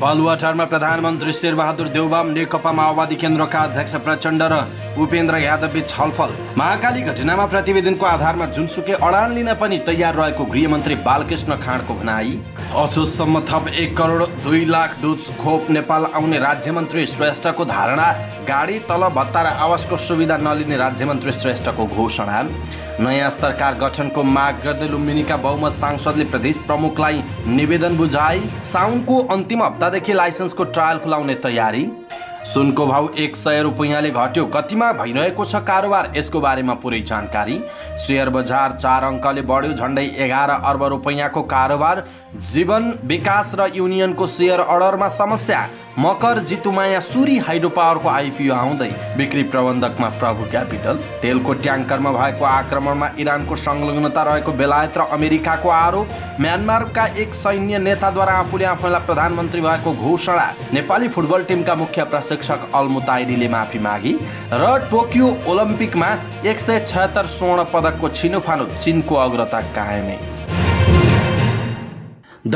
बलुवाटारमा प्रधानमन्त्री शेरबहादुर देवबाम नेकपा माओवादी केन्द्रका अध्यक्ष प्रचण्ड र उपेन्द्र यादवबीच छलफल महाकाली घटनामा प्रतिवेदनको आधारमा जुनसुकै अडान लिन पनि तयार रहेको गृहमन्त्री बालकृष्ण खाँडको भनाई असोजसम्म थप एक करोड दुई लाख डुज खोप नेपाल आउने राज्यमन्त्री श्रेष्ठको धारणा गाडी तल भत्ता र आवासको सुविधा नलिने राज्यमन्त्री श्रेष्ठको घोषणा नयाँ सरकार गठनको माग गर्दै लुम्बिनीका बहुमत सांसदले प्रदेश प्रमुखलाई निवेदन बुझाए साउनको अन्तिम हप्ता हप्तादेखि लाइसेन्सको ट्रायल खुलाउने तयारी सुनको भाउ एक सय रुपियाँले घट्यो कतिमा भइरहेको छ कारोबार यसको बारेमा पुरै जानकारी सेयर बजार चार अङ्कले बढ्यो झन्डै एघार अर्ब रुपियाँको कारोबार जीवन विकास र युनियनको सेयर अर्डरमा समस्या मकर जितुमाया सुरी हाइड्रो पावरको आइपिओ आउँदै बिक्री प्रबन्धकमा प्रभु क्यापिटल तेलको ट्याङ्करमा भएको आक्रमणमा इरानको संलग्नता रहेको बेलायत र अमेरिकाको आरोप म्यानमारका एक सैन्य नेताद्वारा आफूले आफूलाई प्रधानमन्त्री भएको घोषणा नेपाली फुटबल टिमका मुख्य प्रशासक प्रशिक्षक अल माफी मागी र टोकियो ओलम्पिकमा एक सय छत्तर स्वर्ण पदकको छिनोफानो चिनको अग्रता कायमै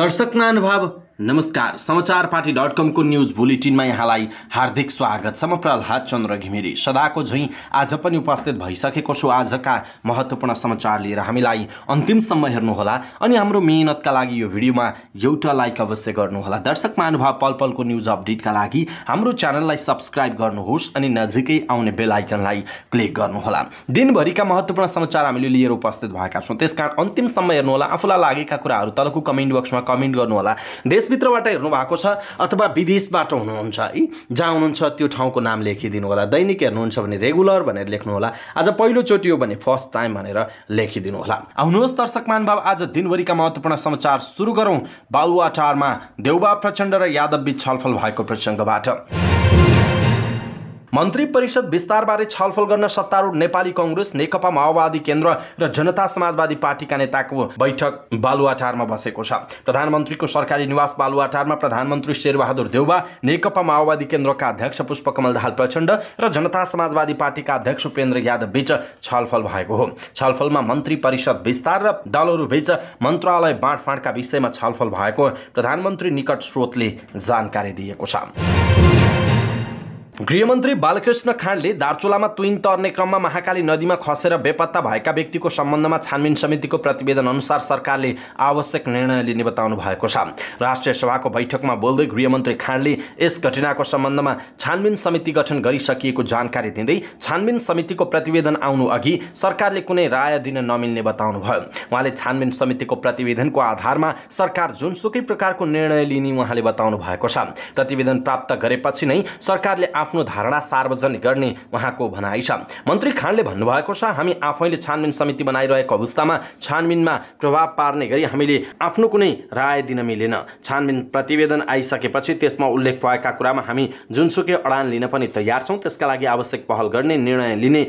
दर्शक महानुभाव नमस्कार समाचार पार्टी डट कमको न्युज बुलेटिनमा यहाँलाई हार्दिक स्वागत छ म प्रहलाद चन्द्र घिमिरे सदाको झैँ आज पनि उपस्थित भइसकेको छु आजका महत्त्वपूर्ण समाचार लिएर हामीलाई अन्तिमसम्म हेर्नुहोला अनि हाम्रो मेहनतका लागि यो भिडियोमा एउटा लाइक अवश्य गर्नुहोला दर्शक महानुभाव पल पलको न्युज अपडेटका लागि हाम्रो च्यानललाई सब्सक्राइब गर्नुहोस् अनि नजिकै आउने बेलायकनलाई क्लिक गर्नुहोला दिनभरिका महत्त्वपूर्ण समाचार हामीले लिएर उपस्थित भएका छौँ त्यसकारण अन्तिमसम्म हेर्नुहोला आफूलाई लागेका कुराहरू तलको कमेन्ट बक्समा कमेन्ट गर्नुहोला देश देशभित्रबाट हेर्नु भएको छ अथवा विदेशबाट हुनुहुन्छ है जहाँ हुनुहुन्छ त्यो ठाउँको नाम लेखिदिनु होला दैनिक हेर्नुहुन्छ भने रेगुलर भनेर लेख्नु होला आज पहिलोचोटि हो भने फर्स्ट टाइम भनेर लेखिदिनु होला आउनुहोस् दर्शक महानुभाव आज दिनभरिका महत्त्वपूर्ण समाचार सुरु गरौँ बालुवाटारमा देउबा प्रचण्ड र यादवबीच छलफल भएको प्रसङ्गबाट मन्त्री परिषद विस्तारबारे छलफल गर्न सत्तारूढ नेपाली कङ्ग्रेस नेकपा माओवादी केन्द्र र जनता समाजवादी पार्टीका नेताको बैठक बालुवाटारमा बसेको छ प्रधानमन्त्रीको सरकारी निवास बालुवाटारमा प्रधानमन्त्री शेरबहादुर देउवा नेकपा माओवादी केन्द्रका अध्यक्ष पुष्पकमल दाहाल प्रचण्ड र जनता समाजवादी पार्टीका अध्यक्ष उपेन्द्र यादव बीच छलफल भएको हो छलफलमा मन्त्री परिषद विस्तार र दलहरूबीच मन्त्रालय बाँडफाँडका विषयमा छलफल भएको प्रधानमन्त्री निकट स्रोतले जानकारी दिएको छ गृहमन्त्री बालकृष्ण खाँडले दार्चुलामा तुइन तर्ने क्रममा महाकाली नदीमा खसेर बेपत्ता भएका व्यक्तिको सम्बन्धमा छानबिन समितिको प्रतिवेदन अनुसार सरकारले आवश्यक निर्णय लिने बताउनु भएको छ राष्ट्रिय सभाको बैठकमा बोल्दै गृहमन्त्री खाँडले यस घटनाको सम्बन्धमा छानबिन समिति गठन गरिसकिएको जानकारी दिँदै छानबिन समितिको प्रतिवेदन आउनु अघि सरकारले कुनै राय दिन नमिल्ने बताउनुभयो उहाँले छानबिन समितिको प्रतिवेदनको आधारमा सरकार जुनसुकै प्रकारको निर्णय लिने उहाँले बताउनु भएको छ प्रतिवेदन प्राप्त गरेपछि नै सरकारले आफ्नो धारणा सार्वजनिक गर्ने उहाँको भनाइ छ मन्त्री खाँडले भन्नुभएको छ हामी आफैले छानबिन समिति बनाइरहेको अवस्थामा छानबिनमा प्रभाव पार्ने गरी हामीले आफ्नो कुनै राय दिन मिलेन छानबिन प्रतिवेदन आइसकेपछि त्यसमा उल्लेख भएका कुरामा हामी जुनसुकै अडान लिन पनि तयार छौँ त्यसका लागि आवश्यक पहल गर्ने निर्णय लिने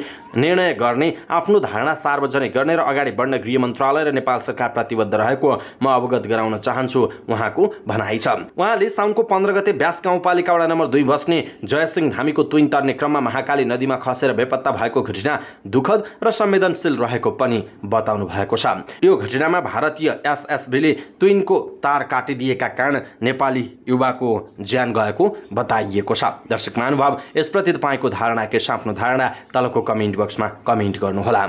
निर्णय गर्ने आफ्नो धारणा सार्वजनिक गर्ने र अगाडि बढ्न गृह मन्त्रालय र नेपाल सरकार प्रतिबद्ध रहेको म अवगत गराउन चाहन्छु उहाँको भनाइ छ उहाँले साउनको पन्ध्र गते ब्यास गाउँपालिका वडा नम्बर दुई बस्ने जयसिंह हामीको तुइन तर्ने क्रममा महाकाली नदीमा खसेर बेपत्ता भएको घटना दुःखद र संवेदनशील रहेको पनि बताउनु भएको छ यो घटनामा भारतीय एसएसबीले तुइनको तार काटिदिएका कारण नेपाली युवाको ज्यान गएको बताइएको छ दर्शक महानुभाव यसप्रति तपाईँको धारणा के छ आफ्नो धारणा तलको कमेन्ट बक्समा कमेन्ट गर्नुहोला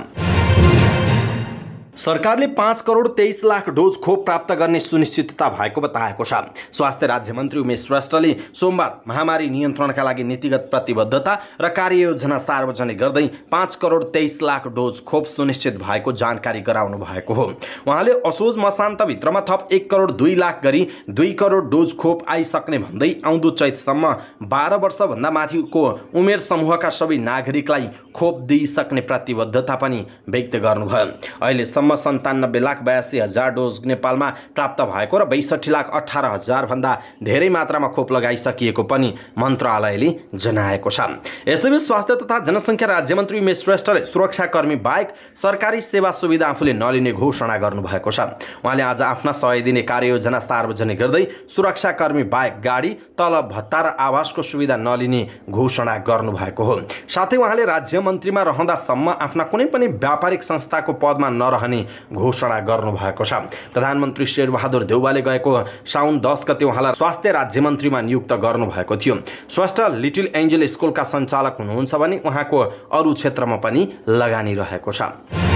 सरकारले पाँच करोड तेइस लाख डोज खोप प्राप्त गर्ने सुनिश्चितता भएको बताएको छ स्वास्थ्य राज्य मन्त्री उमेश श्रेष्ठले सोमबार महामारी नियन्त्रणका लागि नीतिगत प्रतिबद्धता र कार्ययोजना सार्वजनिक गर्दै पाँच करोड तेइस लाख डोज खोप सुनिश्चित भएको जानकारी गराउनु भएको हो उहाँले असोज मसान्तभित्रमा थप एक करोड दुई लाख गरी दुई करोड डोज खोप आइसक्ने भन्दै आउँदो चैतसम्म बाह्र वर्षभन्दा माथिको उमेर समूहका सबै नागरिकलाई खोप दिइसक्ने प्रतिबद्धता पनि व्यक्त गर्नुभयो अहिलेसम्म सम्म सन्तानब्बे लाख बयासी हजार डोज नेपालमा प्राप्त भएको र बैसठी लाख अठार हजारभन्दा धेरै मात्रामा खोप लगाइसकिएको पनि मन्त्रालयले जनाएको छ यसैबीच स्वास्थ्य तथा जनसङ्ख्या राज्य मन्त्री उमेश श्रेष्ठले सुरक्षाकर्मी बाहेक सरकारी सेवा सुविधा आफूले नलिने घोषणा गर्नुभएको छ उहाँले आज आफ्ना सय दिने कार्ययोजना सार्वजनिक गर्दै सुरक्षाकर्मी बाहेक गाडी तलब भत्ता र आवासको सुविधा नलिने घोषणा गर्नुभएको हो साथै उहाँले राज्य मन्त्रीमा रहँदासम्म आफ्ना कुनै पनि व्यापारिक संस्थाको पदमा नरहने जाने घोषणा गर्नुभएको छ प्रधानमन्त्री शेरबहादुर देउवाले गएको साउन दस गते उहाँलाई स्वास्थ्य राज्य मन्त्रीमा नियुक्त गर्नुभएको थियो स्वास्थ्य लिटिल एन्जेल स्कुलका सञ्चालक हुनुहुन्छ भने उहाँको अरू क्षेत्रमा पनि लगानी रहेको छ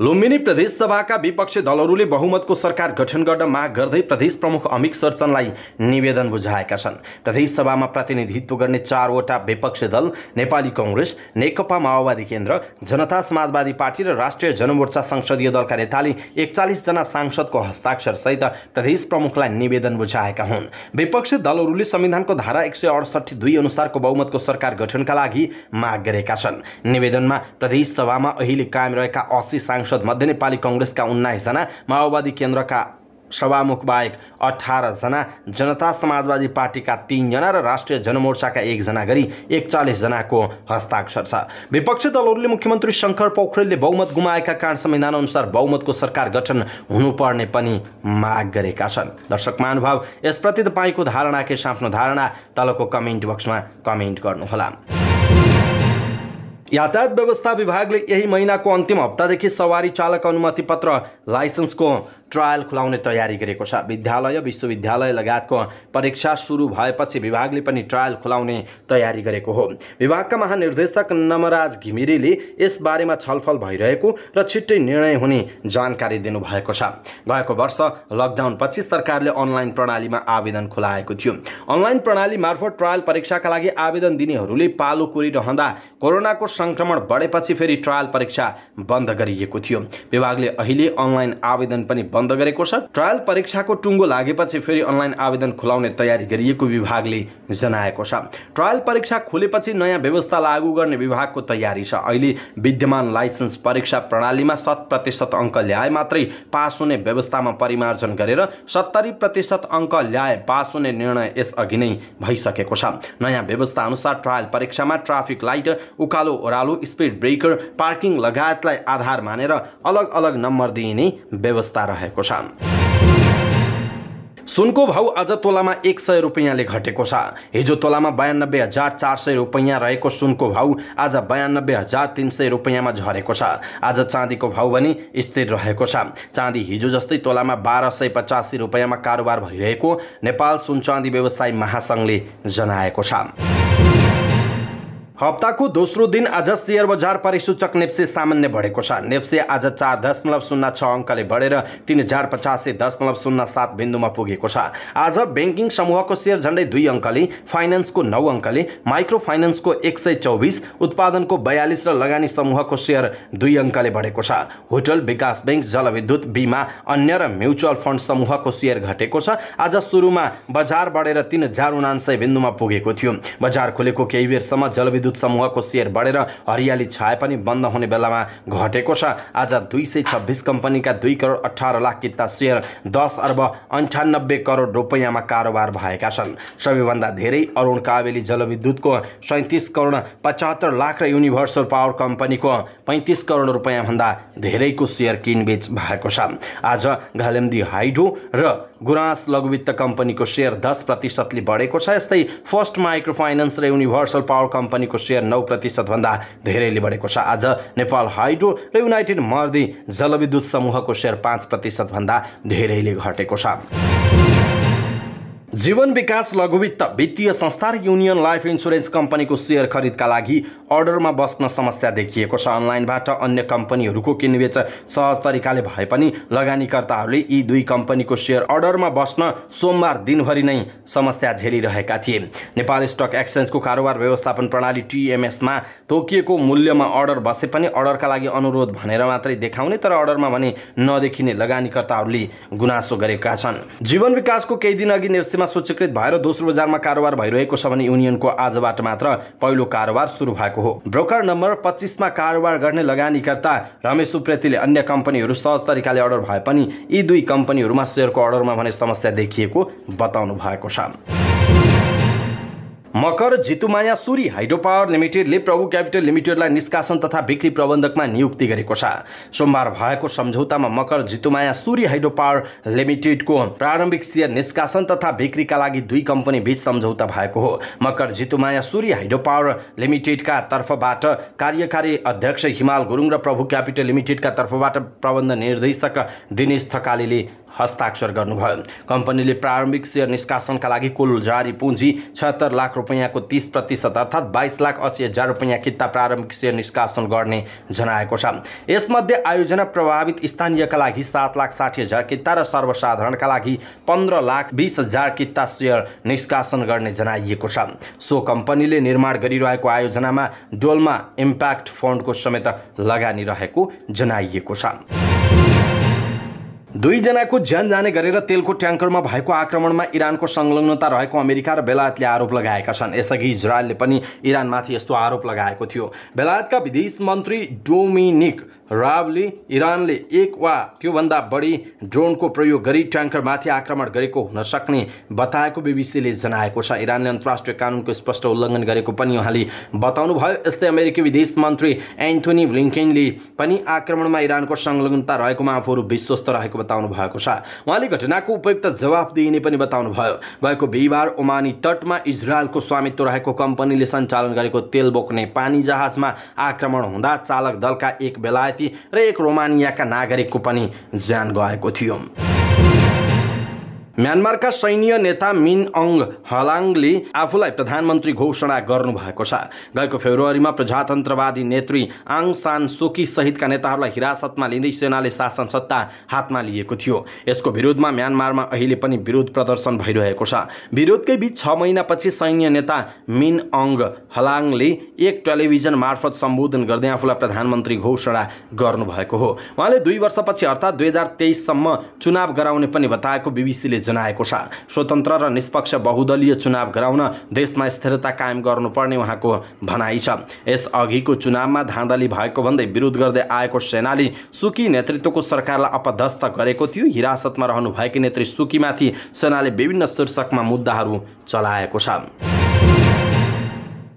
लुम्बिनी प्रदेश सभाका विपक्षी दलहरूले बहुमतको सरकार गठन गर्न माग गर्दै प्रदेश प्रमुख अमित सरचनलाई निवेदन बुझाएका छन् प्रदेश सभामा प्रतिनिधित्व गर्ने चारवटा विपक्षी दल नेपाली कङ्ग्रेस नेकपा माओवादी केन्द्र जनता समाजवादी पार्टी र राष्ट्रिय जनमोर्चा संसदीय दलका नेताले एकचालिसजना सांसदको हस्ताक्षरसहित प्रदेश प्रमुखलाई निवेदन बुझाएका हुन् विपक्षी दलहरूले संविधानको धारा एक सय अडसठी दुई अनुसारको बहुमतको सरकार गठनका लागि माग गरेका छन् निवेदनमा प्रदेश सभामा अहिले कायम रहेका असी सांसद मध्य नेपाली कङ्ग्रेसका उन्नाइसजना माओवादी केन्द्रका बाहेक अठारजना जनता समाजवादी पार्टीका तिनजना र राष्ट्रिय जनमोर्चाका एकजना गरी एकचालिसजनाको हस्ताक्षर छ विपक्षी दलहरूले मुख्यमन्त्री शङ्कर पोखरेलले बहुमत गुमाएका कारण संविधान अनुसार बहुमतको सरकार गठन हुनुपर्ने पनि माग गरेका छन् दर्शक महानुभाव यसप्रति तपाईँको धारणा के आफ्नो धारणा तलको कमेन्ट बक्समा कमेन्ट गर्नुहोला यातायात व्यवस्था विभागले यही महिनाको अन्तिम हप्तादेखि सवारी चालक अनुमति पत्र लाइसेन्सको ट्रायल खुलाउने तयारी गरेको छ विद्यालय विश्वविद्यालय लगायतको परीक्षा सुरु भएपछि विभागले पनि ट्रायल खुलाउने तयारी गरेको हो विभागका महानिर्देशक नमराज घिमिरेले यसबारेमा छलफल भइरहेको र छिट्टै निर्णय हुने जानकारी दिनुभएको छ गएको वर्ष लकडाउनपछि सरकारले अनलाइन प्रणालीमा आवेदन खुलाएको थियो अनलाइन प्रणाली मार्फत ट्रायल परीक्षाका लागि आवेदन दिनेहरूले पालो कुरिरहँदा कोरोनाको सङ्क्रमण बढेपछि फेरि ट्रायल परीक्षा बन्द गरिएको थियो विभागले अहिले अनलाइन आवेदन पनि बन्द गरेको छ ट्रायल परीक्षाको टुङ्गो लागेपछि फेरि अनलाइन आवेदन खुलाउने तयारी गरिएको विभागले जनाएको छ ट्रायल परीक्षा खुलेपछि नयाँ व्यवस्था लागू गर्ने विभागको तयारी छ अहिले विद्यमान लाइसेन्स परीक्षा प्रणालीमा शत प्रतिशत अङ्क ल्याए मात्रै पास हुने व्यवस्थामा परिमार्जन गरेर सत्तरी प्रतिशत अङ्क ल्याए पास हुने निर्णय यसअघि नै भइसकेको छ नयाँ व्यवस्था अनुसार ट्रायल परीक्षामा ट्राफिक लाइट उकालो ओह्रालो स्पिड ब्रेकर पार्किङ लगायतलाई आधार मानेर अलग अलग नम्बर दिइने व्यवस्था रहेको भएको छ सुनको भाउ आज तोलामा एक सय रुपियाँले घटेको छ हिजो तोलामा बयानब्बे हजार चार सय रुपियाँ रहेको सुनको भाउ आज बयानब्बे हजार तिन सय रुपियाँमा झरेको छ आज चाँदीको भाउ पनि स्थिर रहेको छ चाँदी हिजो जस्तै तोलामा बाह्र सय पचासी रुपियाँमा कारोबार भइरहेको नेपाल सुन चाँदी व्यवसाय महासङ्घले जनाएको छ हप्ताको दोस्रो दिन आज सेयर बजार परिसूचक नेप्से सामान्य बढेको छ नेप्से आज चार दशमलव शून्य छ अङ्कले बढेर तिन हजार पचासी दशमलव शून्य सात बिन्दुमा पुगेको छ आज ब्याङ्किङ समूहको सेयर झन्डै दुई अङ्कले फाइनेन्सको नौ अङ्कले माइक्रो फाइनेन्सको एक सय चौबिस उत्पादनको बयालिस र लगानी समूहको सेयर दुई अङ्कले बढेको छ होटल विकास ब्याङ्क जलविद्युत बिमा अन्य र म्युचुअल फन्ड समूहको सेयर घटेको छ आज सुरुमा बजार बढेर तिन हजार उनान्सय बिन्दुमा पुगेको थियो बजार खुलेको केही बेरसम्म जलविद्युत विद्युत समूहको सेयर बढेर हरियाली छाए पनि बन्द हुने बेलामा घटेको छ आज दुई सय छब्बिस कम्पनीका दुई करोड अठार लाख किता सेयर दस अर्ब अन्ठानब्बे करोड रुपियाँमा कारोबार भएका छन् सबैभन्दा धेरै अरुण कावेली जलविद्युतको सैँतिस करोड पचहत्तर लाख र युनिभर्सल पावर कम्पनीको पैँतिस करोड रुपियाँभन्दा धेरैको सेयर किनबेच भएको छ आज घालेमदी हाइडो र गुराँस लघुवित्त कम्पनीको सेयर दस प्रतिशतले बढेको छ यस्तै फर्स्ट माइक्रो फाइनेन्स र युनिभर्सल पावर कम्पनीको नेपालको सेयर नौ प्रतिशतभन्दा धेरैले बढेको छ आज नेपाल हाइड्रो र युनाइटेड मर्दी जलविद्युत समूहको सेयर पाँच प्रतिशतभन्दा धेरैले घटेको छ जीवन विकास लघुवित्त वित्तीय संस्था र युनियन लाइफ इन्सुरेन्स कम्पनीको सेयर खरिदका लागि अर्डरमा बस्न समस्या देखिएको छ अनलाइनबाट अन्य कम्पनीहरूको किनबेच सहज तरिकाले भए पनि लगानीकर्ताहरूले यी दुई कम्पनीको सेयर अर्डरमा बस्न सोमबार दिनभरि नै समस्या झेलिरहेका थिए नेपाल स्टक एक्सचेन्जको कारोबार व्यवस्थापन प्रणाली टिएमएसमा तोकिएको मूल्यमा अर्डर बसे पनि अर्डरका लागि अनुरोध भनेर मात्रै देखाउने तर अर्डरमा भने नदेखिने लगानीकर्ताहरूले गुनासो गरेका छन् जीवन विकासको केही दिन अघि एसएलसीमा सूचीकृत भएर दोस्रो बजारमा कारोबार भइरहेको छ भने युनियनको आजबाट मात्र पहिलो कारोबार सुरु भएको हो ब्रोकर नम्बर पच्चिसमा कारोबार गर्ने लगानीकर्ता रमेश सुप्रेतीले अन्य कम्पनीहरू सहज तरिकाले अर्डर भए पनि यी दुई कम्पनीहरूमा सेयरको अर्डरमा भने समस्या देखिएको बताउनु भएको छ मकर जितुमाया सूरी हाइड्रो पावर लिमिटेडले प्रभु क्यापिटल लिमिटेडलाई निष्कासन तथा बिक्री प्रबन्धकमा नियुक्ति गरेको छ सोमबार भएको सम्झौतामा मकर जितुमाया सूरी हाइड्रो पावर लिमिटेडको प्रारम्भिक सेयर निष्कासन तथा बिक्रीका लागि दुई कम्पनी बीच सम्झौता भएको हो मकर जितुमाया सूरी हाइड्रो पावर लिमिटेडका तर्फबाट कार्यकारी अध्यक्ष हिमाल गुरुङ र प्रभु क्यापिटल लिमिटेडका तर्फबाट प्रबन्ध निर्देशक दिनेश थकालीले हस्ताक्षर गर्नुभयो कम्पनीले प्रारम्भिक सेयर निष्कासनका लागि कुल जारी पुँजी छत्तर लाख रुपियाँको तिस प्रतिशत अर्थात् बाइस लाख असी हजार रुपियाँ कित्ता प्रारम्भिक सेयर निष्कासन गर्ने जनाएको छ यसमध्ये आयोजना प्रभावित स्थानीयका लागि सात लाख साठी हजार किता र सर्वसाधारणका लागि पन्ध्र लाख बिस हजार किता सेयर निष्कासन गर्ने जनाइएको छ सो कम्पनीले निर्माण गरिरहेको आयोजनामा डोलमा इम्प्याक्ट फन्डको समेत लगानी रहेको जनाइएको छ दुईजनाको ज्यान जाने गरेर तेलको ट्याङ्करमा भएको आक्रमणमा इरानको संलग्नता रहेको अमेरिका र बेलायतले आरोप लगाएका छन् यसअघि इजरायलले पनि इरानमाथि यस्तो आरोप लगाएको थियो बेलायतका विदेश मन्त्री डोमिनिक रावले इरानले एक वा त्योभन्दा बढी ड्रोनको प्रयोग गरी ट्याङ्करमाथि आक्रमण गरेको हुन सक्ने बताएको बिबिसीले जनाएको छ इरानले अन्तर्राष्ट्रिय कानुनको स्पष्ट उल्लङ्घन गरेको पनि उहाँले बताउनुभयो यस्तै अमेरिकी विदेश मन्त्री एन्थोनी ब्लिङ्केनले पनि आक्रमणमा इरानको संलग्नता रहेकोमा आफूहरू विश्वस्त रहेको बताउनु भएको छ उहाँले घटनाको उपयुक्त जवाफ दिइने पनि बताउनुभयो गएको बिहिबार ओमानी तटमा इजरायलको स्वामित्व रहेको कम्पनीले सञ्चालन गरेको तेल बोक्ने पानी जहाजमा आक्रमण हुँदा चालक दलका एक बेलायत विद्यार्थी र एक रोमानियाका नागरिकको पनि ज्यान गएको थियो म्यानमारका सैन्य नेता मिन अङ हलाङले आफूलाई प्रधानमन्त्री घोषणा गर्नुभएको छ गएको फेब्रुअरीमा प्रजातन्त्रवादी नेत्री आङ सान सोकी सहितका नेताहरूलाई हिरासतमा लिँदै सेनाले शासन सत्ता हातमा लिएको थियो यसको विरोधमा म्यानमारमा अहिले पनि विरोध प्रदर्शन भइरहेको छ विरोधकै बिच छ महिनापछि सैन्य नेता मिन अङ हलाङले एक टेलिभिजन मार्फत सम्बोधन गर्दै आफूलाई प्रधानमन्त्री घोषणा गर्नुभएको हो उहाँले दुई वर्षपछि अर्थात् दुई हजार तेइससम्म चुनाव गराउने पनि बताएको बिबिसीले जनाएको छ स्वतन्त्र र निष्पक्ष बहुदलीय चुनाव गराउन देशमा स्थिरता कायम गर्नुपर्ने उहाँको भनाइ छ यसअघिको चुनावमा धाँधली भएको भन्दै विरोध गर्दै आएको सेनाले सुकी नेतृत्वको सरकारलाई अपदस्थ गरेको थियो हिरासतमा रहनुभएकी नेत्री सुकीमाथि सेनाले विभिन्न शीर्षकमा मुद्दाहरू चलाएको छ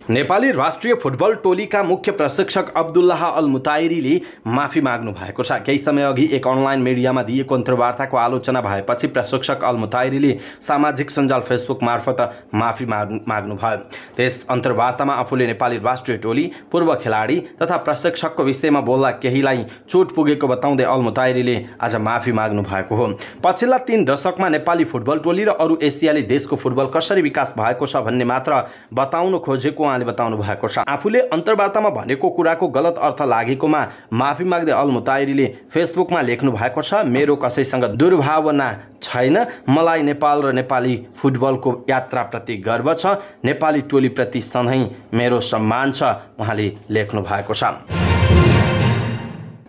नेपाली राष्ट्रिय फुटबल टोलीका मुख्य प्रशिक्षक अब्दुल्लाह अल मुताइरीले माफी माग्नु भएको छ केही समय अघि एक अनलाइन मिडियामा दिएको अन्तर्वार्ताको आलोचना भएपछि प्रशिक्षक अल मुताइरीले सामाजिक सञ्जाल फेसबुक मार्फत माफी माग्नु माग्नुभयो त्यस अन्तर्वार्तामा आफूले नेपाली राष्ट्रिय टोली पूर्व खेलाडी तथा प्रशिक्षकको विषयमा बोल्दा केहीलाई चोट पुगेको बताउँदै अल मुताइरीले आज माफी माग्नु भएको हो पछिल्ला तिन दशकमा नेपाली फुटबल टोली र अरू एसियाली देशको फुटबल कसरी विकास भएको छ भन्ने मात्र बताउन खोजेको उहाँले बताउनु भएको छ आफूले अन्तर्वार्तामा भनेको कुराको गलत अर्थ लागेकोमा माफी माग्दै अल फेसबुकमा लेख्नु भएको छ मेरो कसैसँग दुर्भावना छैन मलाई नेपाल र नेपाली फुटबलको यात्राप्रति गर्व छ नेपाली टोलीप्रति सधैँ मेरो सम्मान छ उहाँले लेख्नु भएको छ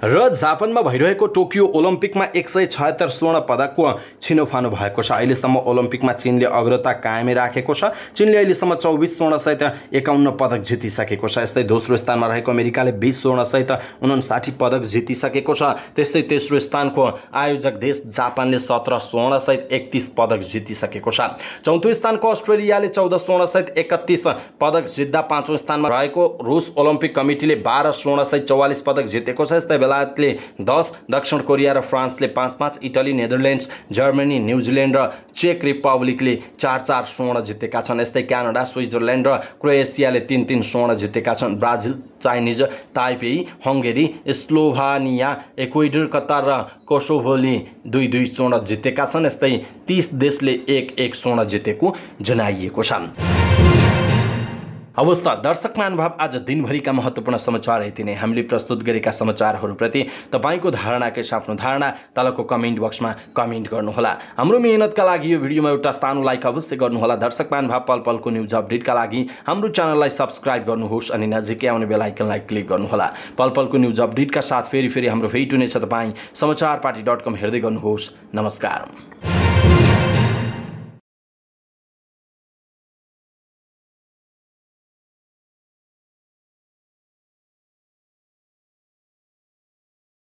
र जापानमा भइरहेको टोकियो ओलम्पिकमा एक सय छयत्तर स्वर्ण पदकको छिनोफानो भएको छ अहिलेसम्म ओलम्पिकमा चिनले अग्रता कायमै राखेको छ चिनले अहिलेसम्म चौबिस स्वर्णसहित एकाउन्न पदक जितिसकेको छ यस्तै दोस्रो स्थानमा रहेको अमेरिकाले बिस स्वर्णसहित उनासाठी पदक जितिसकेको छ त्यस्तै तेस्रो स्थानको आयोजक देश जापानले सत्र स्वर्णसहित एकतिस पदक जितिसकेको छ चौथो स्थानको अस्ट्रेलियाले चौध स्वर्णसहित एकतिस पदक जित्दा पाँचौँ स्थानमा रहेको रुस ओलम्पिक कमिटीले बाह्र स्वर्णसहित चौवालिस पदक जितेको छ यस्तै बेला बेलायतले दस दक्षिण कोरिया र फ्रान्सले पाँच पाँच इटली नेदरल्यान्ड्स जर्मनी न्युजिल्यान्ड र चेक रिपब्लिकले चार चार स्वर्ण जितेका छन् यस्तै क्यानाडा स्विजरल्यान्ड र क्रोएसियाले तिन तिन स्वर्ण जितेका छन् Brazil Chinese Taipei Hungary Slovenia Ecuador Qatar र कोसोभोले दुई दुई स्वर्ण जितेका छन् यस्तै तिस देशले एक एक स्वर्ण जितेको जनाइएको छ हवस् त दर्शक महानुभाव आज दिनभरिका महत्त्वपूर्ण समाचार यति नै हामीले प्रस्तुत गरेका समाचारहरूप्रति तपाईँको धारणा के छ आफ्नो धारणा तलको कमेन्ट बक्समा कमेन्ट गर्नुहोला हाम्रो मेहनतका लागि यो भिडियोमा एउटा सानो लाइक अवश्य गर्नुहोला दर्शक महानुभाव पल पलको न्युज अपडेटका लागि हाम्रो च्यानललाई सब्सक्राइब गर्नुहोस् अनि नजिकै आउने बेलायकनलाई क्लिक गर्नुहोला पल पलको न्युज अपडेटका साथ फेरि फेरि हाम्रो भेट हुनेछ तपाईँ समाचार पार्टी डट कम हेर्दै गर्नुहोस् नमस्कार